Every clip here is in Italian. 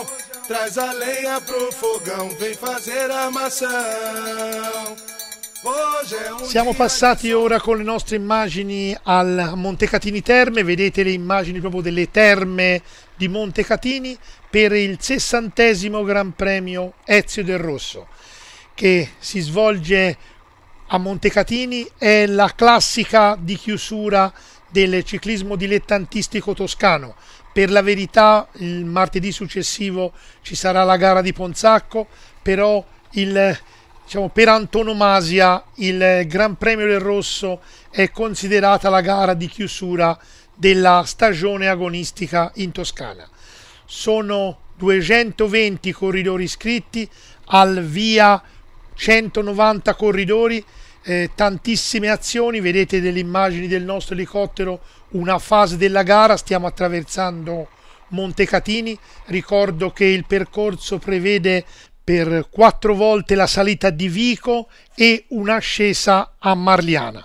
rojão. Traz a lenha pro fogão, vem fazer a maçã. Um Siamo passati ora con le nostre immagini al Montecatini Terme, vedete le immagini proprio delle terme di Montecatini per il sessantesimo Gran Premio Ezio del Rosso che si svolge a Montecatini, è la classica di chiusura del ciclismo dilettantistico toscano, per la verità il martedì successivo ci sarà la gara di Ponzacco, però il, diciamo, per antonomasia il Gran Premio del Rosso è considerata la gara di chiusura della stagione agonistica in Toscana. Sono 220 corridori iscritti al via 190 corridori eh, tantissime azioni, vedete delle immagini del nostro elicottero, una fase della gara, stiamo attraversando Montecatini, ricordo che il percorso prevede per quattro volte la salita di Vico e un'ascesa a Marliana.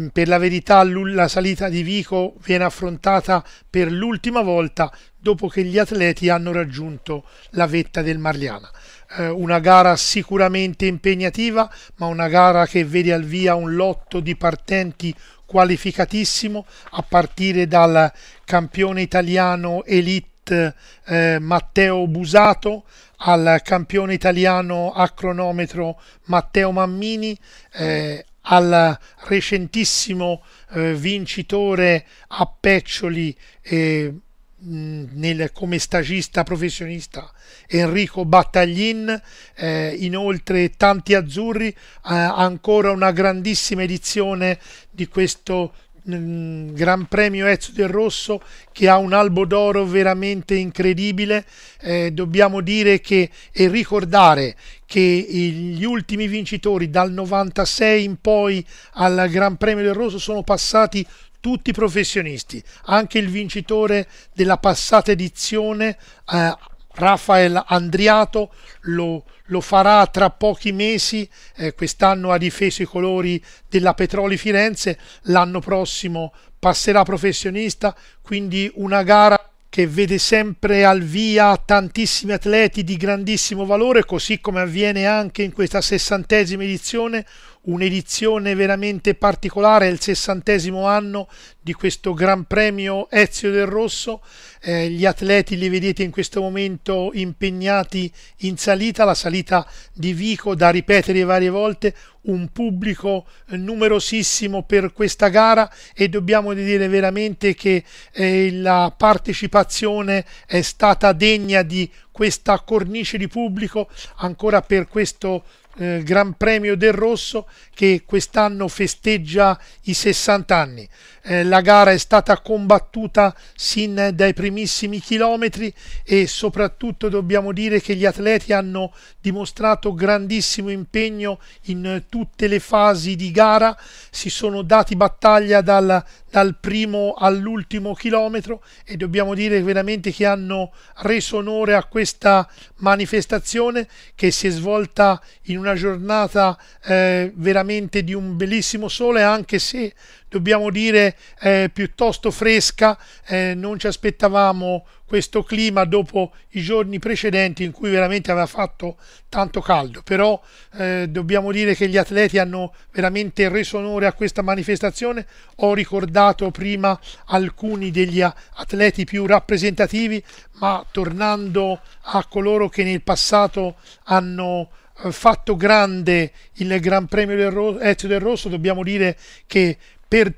Mm, per la verità la salita di Vico viene affrontata per l'ultima volta dopo che gli atleti hanno raggiunto la vetta del Marliana eh, una gara sicuramente impegnativa, ma una gara che vede al via un lotto di partenti qualificatissimo a partire dal campione italiano elite eh, Matteo Busato al campione italiano a cronometro Matteo Mammini eh, al recentissimo eh, vincitore a Peccioli eh, nel, come stagista professionista Enrico Battaglin, eh, inoltre tanti azzurri, eh, ancora una grandissima edizione di questo Gran Premio Ezio del Rosso che ha un albo d'oro veramente incredibile. Eh, dobbiamo dire che e ricordare che gli ultimi vincitori dal 96 in poi al Gran Premio del Rosso sono passati tutti professionisti, anche il vincitore della passata edizione, eh, Rafael Andriato, lo, lo, farà tra pochi mesi, eh, quest'anno ha difeso i colori della Petroli Firenze, l'anno prossimo passerà professionista, quindi una gara che vede sempre al via tantissimi atleti di grandissimo valore, così come avviene anche in questa sessantesima edizione, un'edizione veramente particolare, è il sessantesimo anno di questo Gran Premio Ezio del Rosso, eh, gli atleti li vedete in questo momento impegnati in salita, la salita di Vico da ripetere varie volte, un pubblico eh, numerosissimo per questa gara e dobbiamo dire veramente che eh, la partecipazione è stata degna di questa cornice di pubblico ancora per questo eh, Gran Premio del Rosso che quest'anno festeggia i 60 anni. Eh, la gara è stata combattuta sin dai primissimi chilometri e soprattutto dobbiamo dire che gli atleti hanno dimostrato grandissimo impegno in tutte le fasi di gara, si sono dati battaglia dal, dal primo all'ultimo chilometro e dobbiamo dire veramente che hanno reso onore a questa manifestazione che si è svolta in una una giornata eh, veramente di un bellissimo sole, anche se dobbiamo dire eh, piuttosto fresca, eh, non ci aspettavamo questo clima dopo i giorni precedenti in cui veramente aveva fatto tanto caldo, però eh, dobbiamo dire che gli atleti hanno veramente reso onore a questa manifestazione, ho ricordato prima alcuni degli atleti più rappresentativi, ma tornando a coloro che nel passato hanno eh, fatto grande il Gran Premio del Ro- Ezio del Rosso, dobbiamo dire che per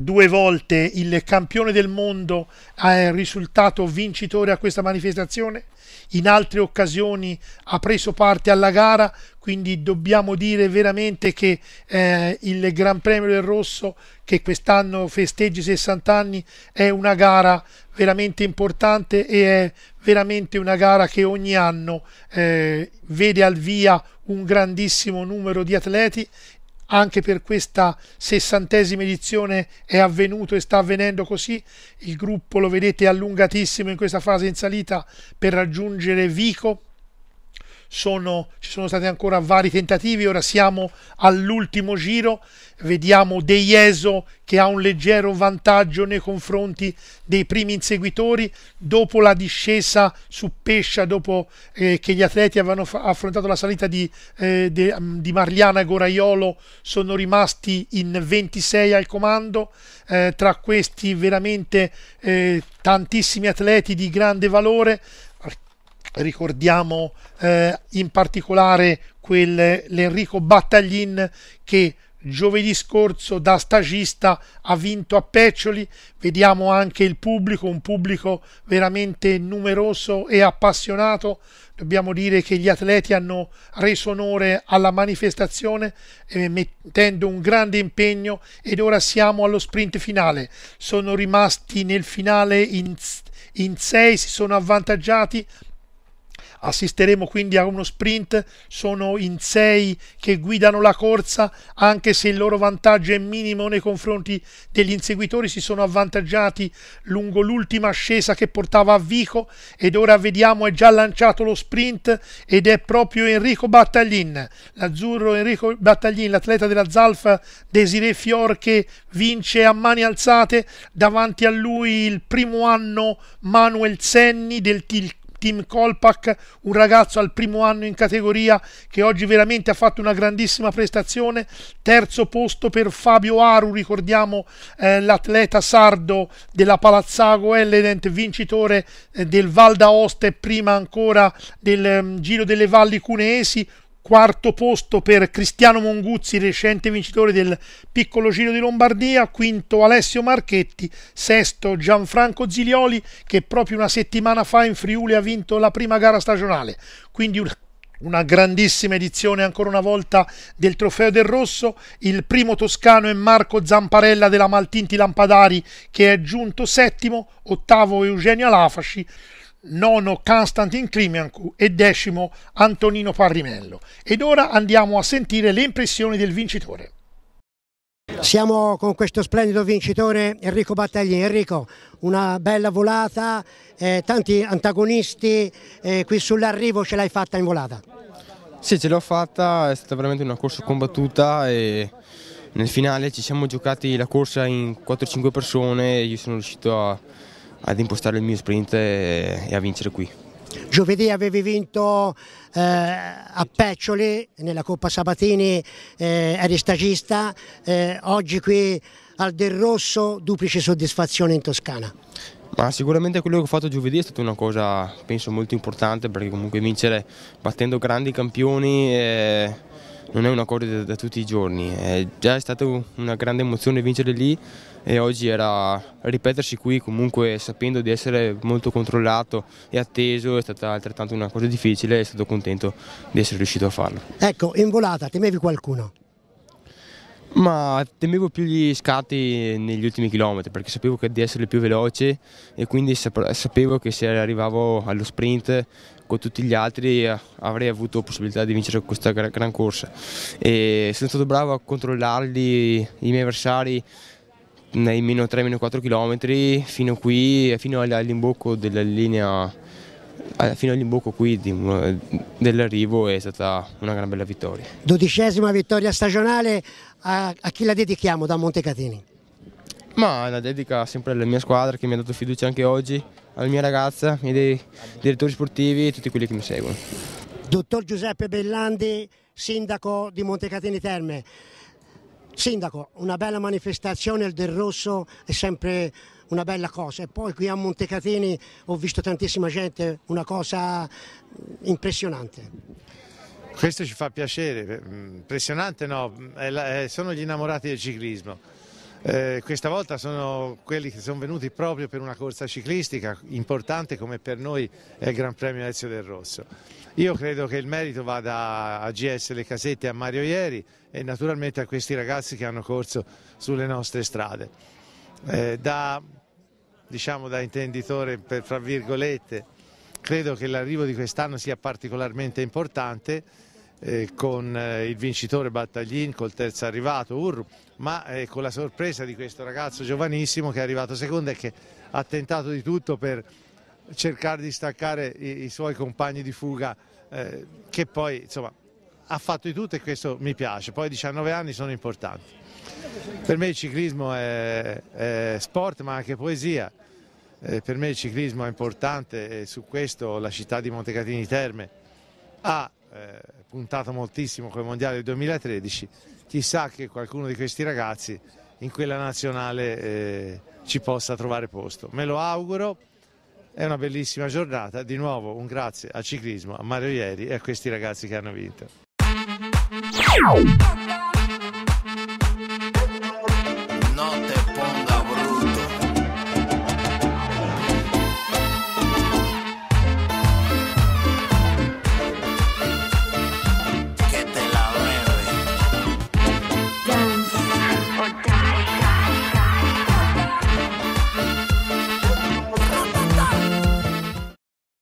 due volte il campione del mondo è eh, risultato vincitore a questa manifestazione, in altre occasioni ha preso parte alla gara, quindi dobbiamo dire veramente che eh, il Gran Premio del Rosso, che quest'anno festeggi 60 anni, è una gara veramente importante e è veramente una gara che ogni anno eh, vede al via un grandissimo numero di atleti anche per questa sessantesima edizione è avvenuto e sta avvenendo così. Il gruppo lo vedete allungatissimo in questa fase in salita per raggiungere Vico sono, ci sono stati ancora vari tentativi, ora siamo all'ultimo giro, vediamo De Jeso che ha un leggero vantaggio nei confronti dei primi inseguitori, dopo la discesa su Pescia, dopo eh, che gli atleti avevano affrontato la salita di, eh, de, mm, di, Marliana e Goraiolo, sono rimasti in 26 al comando, eh, tra questi veramente eh, tantissimi atleti di grande valore, ricordiamo eh, in particolare quel, l'Enrico Battaglin che giovedì scorso da stagista ha vinto a Peccioli, vediamo anche il pubblico, un pubblico veramente numeroso e appassionato, dobbiamo dire che gli atleti hanno reso onore alla manifestazione eh, mettendo un grande impegno ed ora siamo allo sprint finale, sono rimasti nel finale in, 6 si sono avvantaggiati Assisteremo quindi a uno sprint, sono in sei che guidano la corsa, anche se il loro vantaggio è minimo nei confronti degli inseguitori, si sono avvantaggiati lungo l'ultima ascesa che portava a Vico ed ora vediamo è già lanciato lo sprint ed è proprio Enrico Battaglin, l'azzurro Enrico Battaglin, l'atleta della Zalf Desiree Fior che vince a mani alzate, davanti a lui il primo anno Manuel Senni del TIL Tim Kolpak, un ragazzo al primo anno in categoria che oggi veramente ha fatto una grandissima prestazione, terzo posto per Fabio Aru, ricordiamo eh, l'atleta sardo della Palazzago Elledent, vincitore eh, del Val d'Aosta e prima ancora del um, Giro delle Valli Cuneesi, quarto posto per Cristiano Monguzzi, recente vincitore del piccolo giro di Lombardia, quinto Alessio Marchetti, sesto Gianfranco Zilioli che proprio una settimana fa in Friuli ha vinto la prima gara stagionale, quindi una, una grandissima edizione ancora una volta del Trofeo del Rosso, il primo toscano è Marco Zamparella della Maltinti Lampadari che è giunto settimo, ottavo Eugenio Alafasci, nono Konstantin Klimianku e decimo Antonino Parrimello. Ed ora andiamo a sentire le impressioni del vincitore. Siamo con questo splendido vincitore Enrico Battagli. Enrico, una bella volata, eh, tanti antagonisti, eh, qui sull'arrivo ce l'hai fatta in volata. Sì, ce l'ho fatta, è stata veramente una corsa combattuta e nel finale ci siamo giocati la corsa in 4-5 persone e io sono riuscito a ad impostare il mio sprint e, e a vincere qui. Giovedì avevi vinto eh, a Peccioli nella Coppa Sabatini, eh, eri stagista, eh, oggi qui al Del Rosso, duplice soddisfazione in Toscana. Ma sicuramente quello che ho fatto giovedì è stata una cosa penso molto importante perché comunque vincere battendo grandi campioni eh, non è una cosa da, da tutti i giorni, eh, è già stata una grande emozione vincere lì e oggi era ripetersi qui comunque sapendo di essere molto controllato e atteso è stata altrettanto una cosa difficile e sono stato contento di essere riuscito a farlo. Ecco, in volata temevi qualcuno? Ma temevo più gli scatti negli ultimi chilometri perché sapevo che di essere più veloce e quindi sapevo che se arrivavo allo sprint con tutti gli altri eh, avrei avuto possibilità di vincere questa gran corsa e sono stato bravo a controllarli i miei avversari nei meno 3-4 km fino qui, fino all'imbocco della linea, fino all'imbocco qui eh, dell'arrivo è stata una gran bella vittoria. Dodicesima vittoria stagionale, a, a chi la dedichiamo da Montecatini? Ma la dedica sempre alla mia squadra che mi ha dato fiducia anche oggi, alla mia ragazza, ai miei direttori sportivi e tutti quelli che mi seguono. Dottor Giuseppe Bellandi, sindaco di Montecatini Terme. Sindaco, una bella manifestazione, il del rosso è sempre una bella cosa e poi qui a Montecatini ho visto tantissima gente, una cosa mm, impressionante. Questo ci fa piacere, mm, impressionante no, eh, sono gli innamorati del ciclismo. Eh, questa volta sono quelli che sono venuti proprio per una corsa ciclistica importante come per noi è il Gran Premio Ezio del Rosso. Io credo che il merito vada a GS Le Casette e a Mario Ieri e naturalmente a questi ragazzi che hanno corso sulle nostre strade. Eh, da, diciamo, da intenditore, per, fra virgolette, credo che l'arrivo di quest'anno sia particolarmente importante eh, con eh, il vincitore Battaglin, col terzo arrivato Urru, ma eh, con la sorpresa di questo ragazzo giovanissimo che è arrivato secondo e che ha tentato di tutto per cercare di staccare i, i suoi compagni di fuga che poi insomma, ha fatto di tutto e questo mi piace, poi 19 anni sono importanti. Per me il ciclismo è, è sport ma anche poesia, per me il ciclismo è importante e su questo la città di Montecatini Terme ha puntato moltissimo con il Mondiale del 2013, chissà che qualcuno di questi ragazzi in quella nazionale eh, ci possa trovare posto. Me lo auguro, è una bellissima giornata, di nuovo un grazie al ciclismo, a Mario Ieri e a questi ragazzi che hanno vinto.